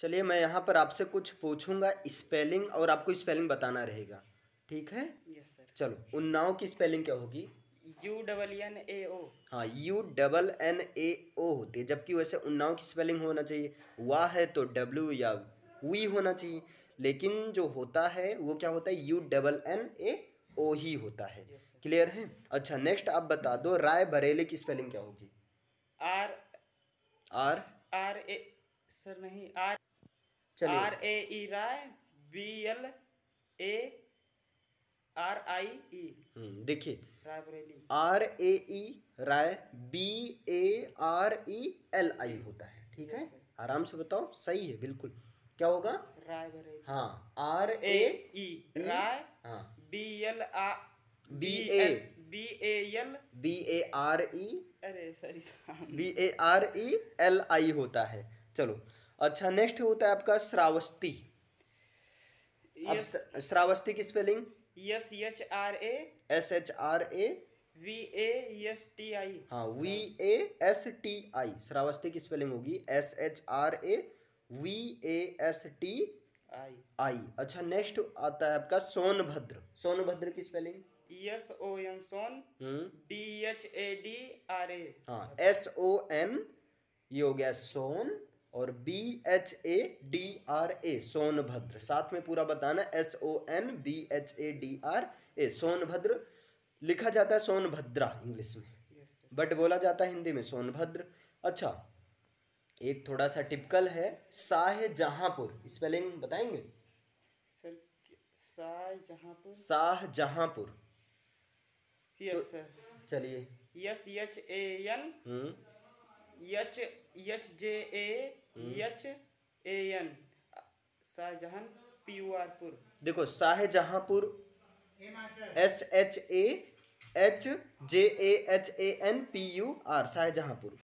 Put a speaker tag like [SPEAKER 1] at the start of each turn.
[SPEAKER 1] चलिए मैं यहाँ पर आपसे कुछ पूछूंगा स्पेलिंग और आपको स्पेलिंग बताना रहेगा ठीक
[SPEAKER 2] है यस सर
[SPEAKER 1] चलो उन्नाव की स्पेलिंग क्या होगी
[SPEAKER 2] U double N A O
[SPEAKER 1] हाँ U double N A O होती है जबकि वैसे उन्नाव की स्पेलिंग होना चाहिए वाह है तो डब्ल्यू या वी होना चाहिए लेकिन जो होता है वो क्या होता है U double N A O ही होता है क्लियर है अच्छा नेक्स्ट आप बता दो राय बरेली की स्पेलिंग क्या होगी
[SPEAKER 2] R R R A sir नहीं R R A E Rae B L A R I E
[SPEAKER 1] hmm, देखिए Raebareli R A E Rae B A R E L I होता है ठीक है आराम से बताओ सही है बिल्कुल क्या होगा रायबरेली हाँ आर ए ई राय हाँ बी एल आ B A B A L B A R E
[SPEAKER 2] अरे sorry B
[SPEAKER 1] A R E L I होता है चलो अच्छा नेक्स्ट होता है आपका श्रावस्ती अब श्रावस्ती की spelling
[SPEAKER 2] S H R A
[SPEAKER 1] S H R A
[SPEAKER 2] V A S T I हाँ
[SPEAKER 1] V A S T I Shravasti की स्पेलिंग होगी S H R A V A S T I I अच्छा next आता है आपका सोनभद्र सोनभद्र की spelling
[SPEAKER 2] S O N Son D H A D R A
[SPEAKER 1] हाँ S O N ये हो गया सोन और B H A D R A Sonbhadra साथ में पूरा बताना S O N B H A D R A Sonbhadra लिखा जाता है सोनभद्रा इंग्लिश में yes, बट बोला जाता है हिंदी में सोनभद्र अच्छा एक थोड़ा सा टिपिकल है शाहजहांपुर स्पेलिंग बताएंगे
[SPEAKER 2] sir Shahjahanpur
[SPEAKER 1] Shahjahanpur
[SPEAKER 2] yes sir तो चलिए yes H A N H H J A H hmm. A N Shahjahan P U R pur
[SPEAKER 1] देखो Shahjahanpur S H A H J A H A N P U R Shahjahanpur